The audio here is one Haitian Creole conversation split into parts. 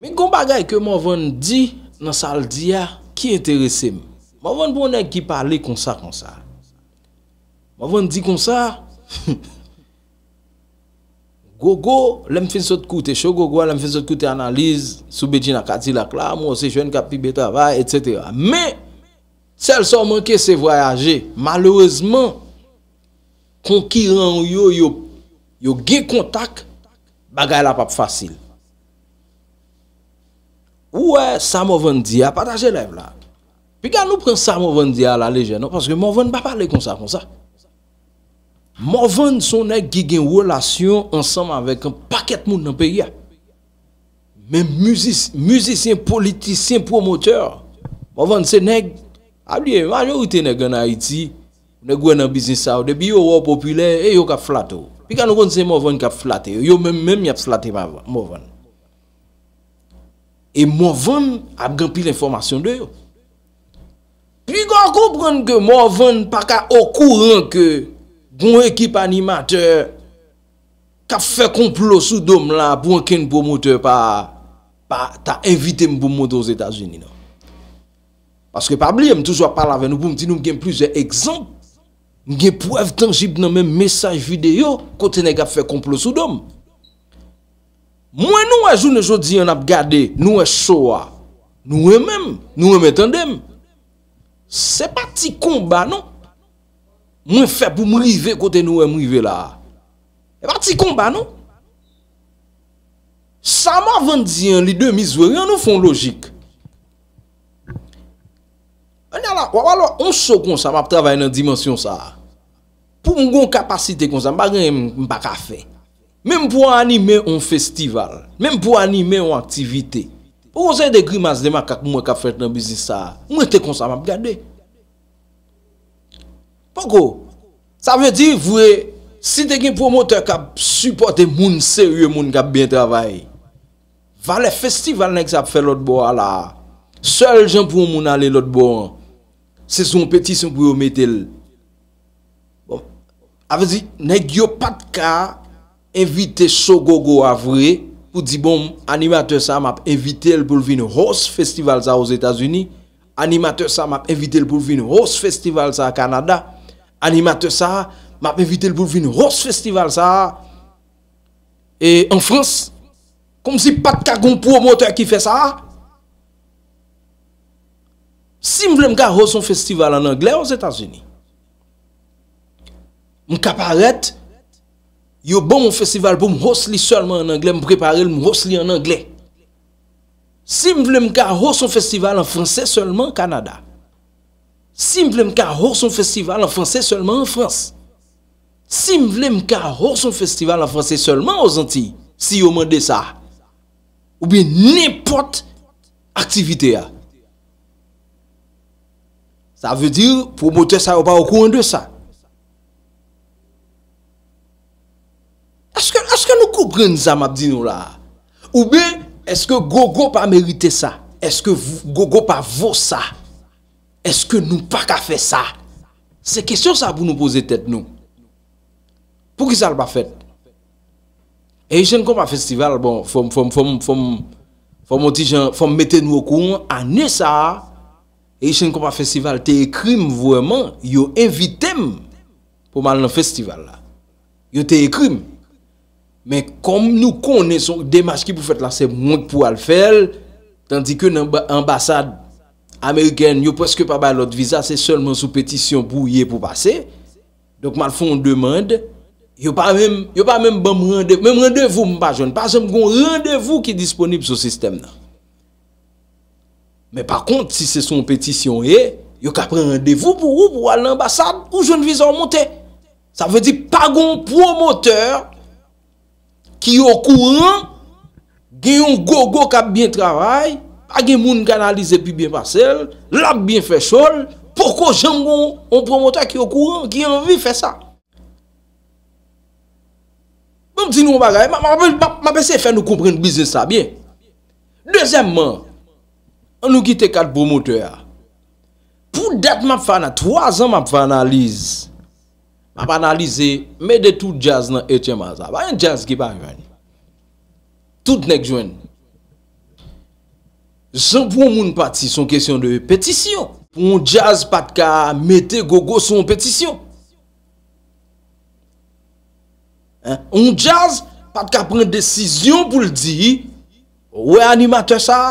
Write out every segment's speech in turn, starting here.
Mi kon bagay ke moun voun di nan sal diya ki enterese m. Moun voun pou nèk ki pale konsa konsa. Moun voun di konsa. Gogo, lèm fin sot koute, chou gogo, lèm fin sot koute analize, soubedji na kati lak la, moun se chwen kapi beta va, etc. Me, sel son moun ke se voyaje, malouzman, kon ki ran ou yo yo ge kontak, bagay la pap fasil. Ouè, sa Mowen diya, patache lev la. Pi kan nou pren sa Mowen diya la lejen, nou, paske Mowen ba pale kon sa, kon sa. Mowen sonèk gigen wèlasyon ansanm avèk an paket moun nan peyi ya. Mèm müzis, müzisyen, politisyen, promoteur. Mowen se nèk, abliye, majorite nèk an Haiti, nèk gwen an bizisa ou, debi ou ou popile, e yo kap flat ou. Pi kan nou kon se Mowen kap flat e, yo mèm yap flat e Mowen. E mwen ven ap gen pil informasyon de yo. Pi gwa koupran ke mwen ven pa ka okuran ke gwen ekip animatèr ka fe komplos ou dom la pou anken pou moutè pa ta invite m pou moutè ou Zeta Zini. Non? Paske pabli, m toujwa pala ven ou pou m tinoum gen plize ekzamp gen pou ev tangib nan men mesaj videyo kote ne gap fe komplos ou dom. Mwen nou e joun e joun diyan ap gade, nou e showa, nou e mem, nou e metandem. Se pa ti komba nou. Mwen fe pou mou i ve kote nou e mou i ve la. E pa ti komba nou. Sa mwen vende diyan li de mizwe, ryan nou fon logik. Anye la, wawalwa, on shokon sa mwen ap travay nan dimensyon sa. Pou mwen goun kapasite kon sa, mba gen mba kafe. Mèm pou anime yon festival, mèm pou anime yon aktivite, ou zè yon degrimas dema kak mwen ka fèlte yon bizis sa, mwen te konsama, gade. Poko, sa vè di vwe, si te gen promoteur kap supporte moun, serye moun kap byen travay, valè festival nèk sa fè lòt bo ala, sèl jen pou moun ale lòt bo, se son petit son pou yon metel. Bon, a vè di, nèk yo pat ka, a, invité Sogogo à vrai pour dire bon animateur ça m'a invité pour venir host festival ça aux États-Unis animateur ça m'a invité pour venir host festival ça au Canada animateur ça m'a invité pour venir host festival ça et en France comme si pas de promoteur qui fait ça si je veux host un festival en anglais aux États-Unis je peux yo bon festival pour me seulement en anglais, me préparer en anglais. Si vous voulez me host son festival en français seulement au Canada. Si vous voulez me host son festival en français seulement en France. Si vous voulez me host son festival en français seulement aux Antilles, si yo demandez ça. Ou bien n'importe activité Ça veut dire promoteur ça pas au courant de ça. Kou pren zamap di nou la Ou be eske go go pa merite sa Eske go go pa vo sa Eske nou pa ka fe sa Se kesyon sa pou nou pose tet nou Pou ki sal pa fet E yon jen koma festival bon, Fom fom fom fom Fom mette nou akou A ne sa E yon jen koma festival te ekrim vweman Yo evitem Pou mal nan festival la Yo te ekrim Men kom nou kone son demas ki pou fet lan se moun pou al fel, tandi ke nan ambasad Ameriken yo pweske pa bay lot visa, se solman sou petisyon pou ye pou pase, donk mal foun demande, yo pa menm bon randevou, menm randevou mwen pa joun, pa joun bon randevou ki disponib sou sistem nan. Men pa kont si se son petisyon ye, yo ka pre randevou pou ou pou al lambasad, ou joun vizor monte. Sa ve di pa gon promoteur, Ki yo kou an, genyon go go kap bien travay, agen moun kanalize pi bien pasel, lap bien fechol, poko jengon on promote a ki yo kou an, genyon vi fe sa. Bon, si nou an bagay, ma bese fè nou komprene bizè sa bien. Dezemman, an nou kite kat promote a, pou det ma fana, 3 an ma fana lise, ap analize mè de tout jazz nan Etienne Marzap. A yon jazz ki pa yon. Tout nèk jwen. San pou moun pati son kèsyon de pètisyon. Pou moun jazz pati ka mette gogo son pètisyon. Moun jazz pati ka pren desisyon pou l'di wè animatè sa.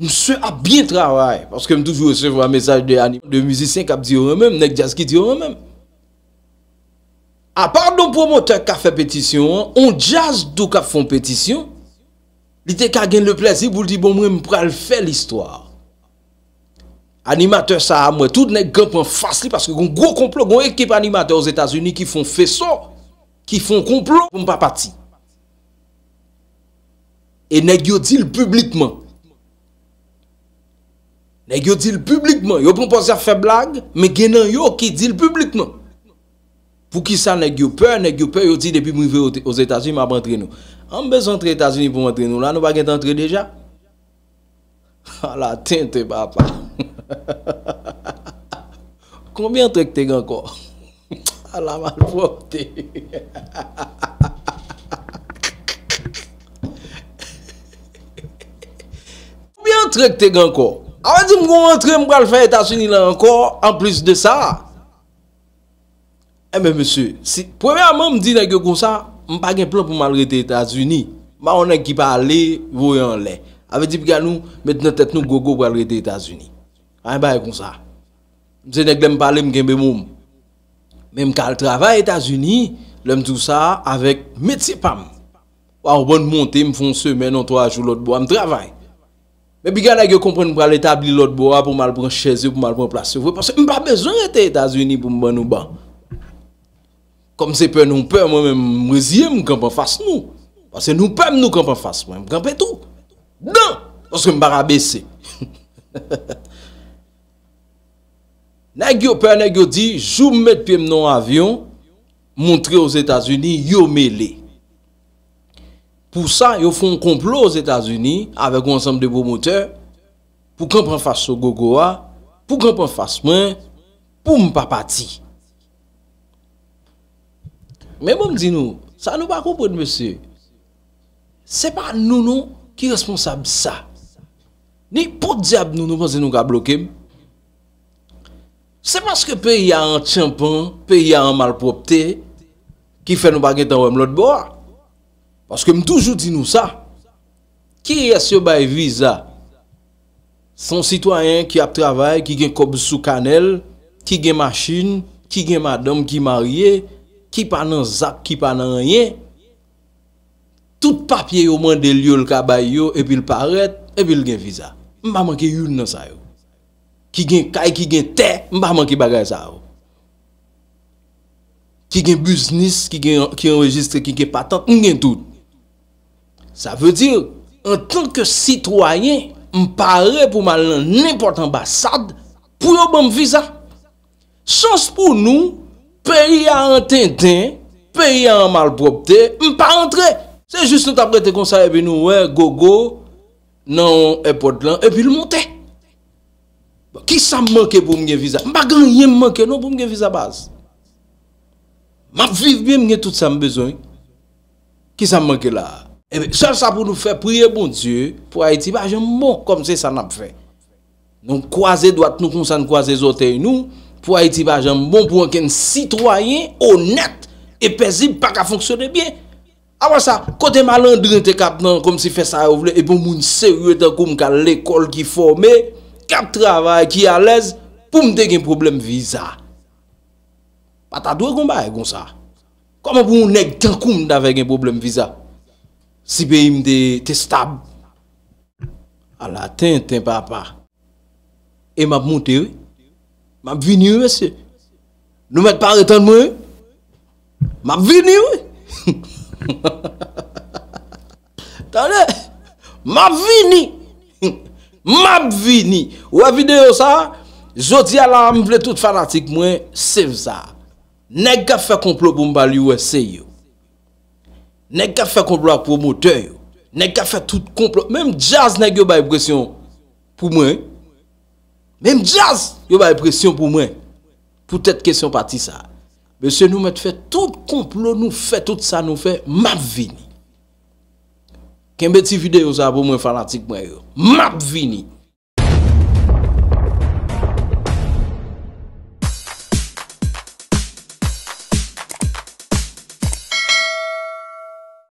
Mse ap bien travay. Paske mdou fwe recevwa mesaj de animatè, de müzisyen kap di yon mèm, nèk jazz ki di yon mèm. A part don promoteur ka fe petisyon an, on jaz dou ka fon petisyon, li te ka gen le plezi pou li di bon mwen mprel fe l'histoire. Animateur sa a mwen, tout nek gen pou an fasli paske kon gro komplo, kon ekip animateur oz Etats-Unis ki fon feso, ki fon komplo, pou mpa pati. E nek yo dil publikman. Nek yo dil publikman, yo pou mpozya fe blag, me genan yo ki dil publikman. Fou ki sa neg yo pe, neg yo pe yo ti depi mou yve yo etasyen ma ap entre nou. Ambez entre etasyen pou entre nou la, nou bagen te entre deja? A la ten te bapa. Koumbyan trek te gen kou? A la man pou ap te. Koumbyan trek te gen kou? A la ten te gen kou? E men mese, si premanman m di nage yo konsa, m pa gen plan pou m al rete Etats Uni, ma wèn ek ki pa ale, vò yon le. Awe di pi gwa nou, mè te nè tèp nou gogo pou al rete Etats Uni. Awe m pa ye konsa. M se nè gwen m pale m genbe moun. Mè m kal travay Etats Uni, lèm tout sa avek metipam. Ou ar wèn bon monte m fon semen an to a joulot bo a m travay. M pi gwa nage yo komprèn m pral etabli lot bo a pou m al pran chèze pou m al pran plase vò. Parce m pa bezon rete Etats Uni pou m ban ou ban. Om se pe nou pe, mwen mwen mwazye mwen kampa fass nou. Pase nou pe m nou kampa fass mwen. Mwen kampa tout. Nan, pwoske m bar abese. Nag yo pe, nag yo di, jou m mette pe m non avyon, montre yo z Etats-Unis, yo me le. Pou sa, yo fon komplo z Etats-Unis, avek wansanm de bou moteur, pou kampa fass sou gogo a, pou kampa fass mwen, pou m pa pati. Mè mòm bon, di nou, sa nou pa koupwèd mè sè. Se pa nou nou ki responsab sa. Ni pou diab nou nou panse nou ka blokem. Se paske pe y a an tchampan, pe y a an malpropte, ki fè nou pa gen tan wèm lòt bò. Paske mè toujou di nou sa. Ki y asyo baye viza? Son sitwayen ki ap travay, ki gen kob sou kanel, ki gen machin, ki gen madom ki marye, Kipa nan zak, kipa nan enyen... Tout papye yo man de liyo l kaba yo... Epi l paret, epi l gen viza... Mba man ki youn nan sayo... Ki gen kay, ki gen te... Mba man ki bagay sayo... Ki gen busnis, ki gen enregistre, ki gen patent... Mgen tout... Sa ve dir... En tanke sitwayen... Mpare pou ma lan n'import ambasad... Pou yo ban viza... Sons pou nou... Pè yè an tintin, pè yè an malpropte, m pa antre. Se jist nou tapre te konsaye bi nou, wè, go go, nan, epot lan, epi l montè. Ki sa m manke pou m gen vizabaz? M bagan yè m manke nou pou m gen vizabaz? M ap viv bi m gen tout sa m bezon. Ki sa m manke la? Se l sa pou nou fè, priye bon diye, pou a eti, ba jè m mou, bon, kom se sa m ap fè. Nou kwa zè doat nou konsane kwa zè zote yon nou, pou a itibajan bon pou anken sitroyen, onet e pezib pa ka foksyone bie avan sa, kote malan dren te kap nan kom si fe sa yo vle, e bon moun serye tan koum ka lekol ki fome kap travay ki alez pou mde gen problem viza pata dwe kon ba e kon sa koman pou moun nek tan koum dave gen problem viza si be im de testab ala ten ten papa e map moun teri Mab vini wè sè? Nou mèd par etan mwen? Mab vini wè? Tande? Mab vini! Mab vini! Ouè videyo sa? Jodi ala mwen vle tout fanatik mwen, sef sa. Nèk ka fè komplo bumba li wè se yo. Nèk ka fè komplo ak promote yo. Nèk ka fè tout komplo. Mèm jazz nèk yo baye presyon pou mwen. Mem jaz, yo ba epresyon pou mwen. Poutet kesyon pati sa. Mwen se nou met fè, tout kouplo nou fè, tout sa nou fè, map vini. Ken beti videyo sa pou mwen fanatik mwen yo. Map vini.